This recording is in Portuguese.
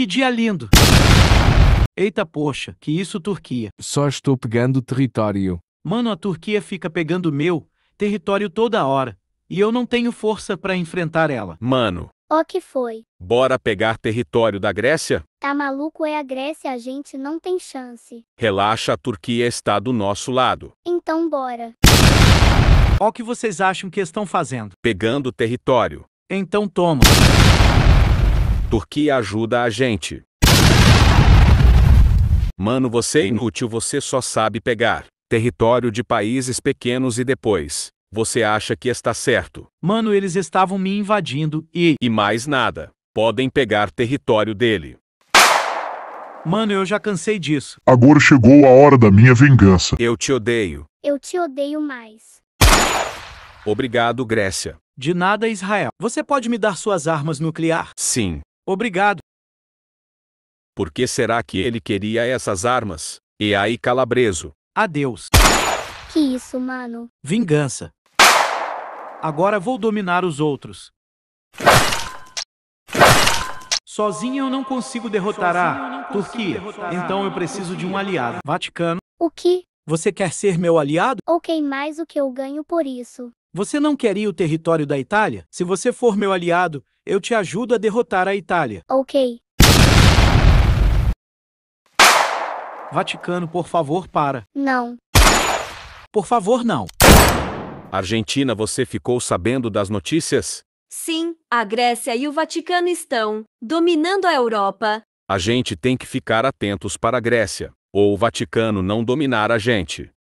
Que dia lindo! Eita poxa, que isso Turquia. Só estou pegando território. Mano, a Turquia fica pegando meu território toda hora. E eu não tenho força para enfrentar ela. Mano. Ó que foi. Bora pegar território da Grécia? Tá maluco é a Grécia, a gente não tem chance. Relaxa, a Turquia está do nosso lado. Então bora. Ó o que vocês acham que estão fazendo. Pegando território. Então toma. Turquia ajuda a gente. Mano, você é inútil, você só sabe pegar território de países pequenos e depois. Você acha que está certo. Mano, eles estavam me invadindo e. E mais nada. Podem pegar território dele. Mano, eu já cansei disso. Agora chegou a hora da minha vingança. Eu te odeio. Eu te odeio mais. Obrigado, Grécia. De nada, Israel. Você pode me dar suas armas nuclear? Sim. Obrigado. Por que será que ele queria essas armas? E aí, calabreso. Adeus. Que isso, mano? Vingança. Agora vou dominar os outros. Sozinho eu não consigo derrotar a consigo Turquia. Derrotar então eu preciso Turquia. de um aliado. Vaticano. O que? Você quer ser meu aliado? Ok, mais o que eu ganho por isso? Você não quer ir o território da Itália? Se você for meu aliado, eu te ajudo a derrotar a Itália. Ok. Vaticano, por favor, para. Não. Por favor, não. Argentina, você ficou sabendo das notícias? Sim, a Grécia e o Vaticano estão dominando a Europa. A gente tem que ficar atentos para a Grécia, ou o Vaticano não dominar a gente.